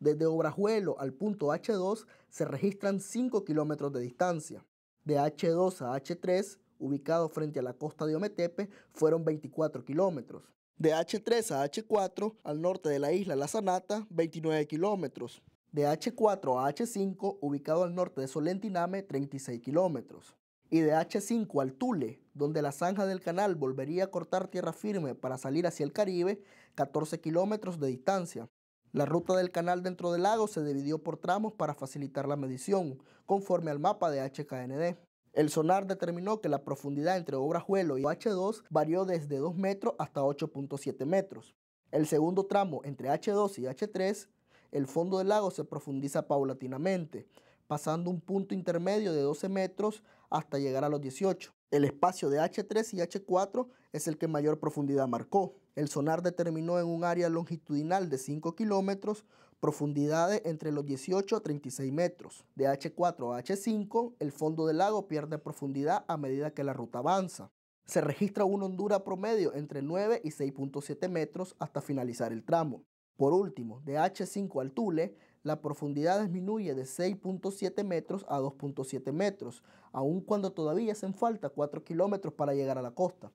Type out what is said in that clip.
Desde Obrajuelo al punto H2 se registran 5 kilómetros de distancia. De H2 a H3, ubicado frente a la costa de Ometepe, fueron 24 kilómetros. De H3 a H4, al norte de la isla La Zanata, 29 kilómetros. De H4 a H5, ubicado al norte de Solentiname, 36 kilómetros. Y de H5 al Tule, donde la zanja del canal volvería a cortar tierra firme para salir hacia el Caribe, 14 kilómetros de distancia. La ruta del canal dentro del lago se dividió por tramos para facilitar la medición, conforme al mapa de HKND. El sonar determinó que la profundidad entre Obrajuelo y H2 varió desde 2 metros hasta 8.7 metros. El segundo tramo entre H2 y H3, el fondo del lago se profundiza paulatinamente, pasando un punto intermedio de 12 metros hasta llegar a los 18. El espacio de H3 y H4 es el que mayor profundidad marcó. El sonar determinó en un área longitudinal de 5 kilómetros profundidades entre los 18 a 36 metros. De H4 a H5, el fondo del lago pierde profundidad a medida que la ruta avanza. Se registra una hondura promedio entre 9 y 6.7 metros hasta finalizar el tramo. Por último, de H5 al Tule, la profundidad disminuye de 6.7 metros a 2.7 metros, aun cuando todavía hacen falta 4 kilómetros para llegar a la costa.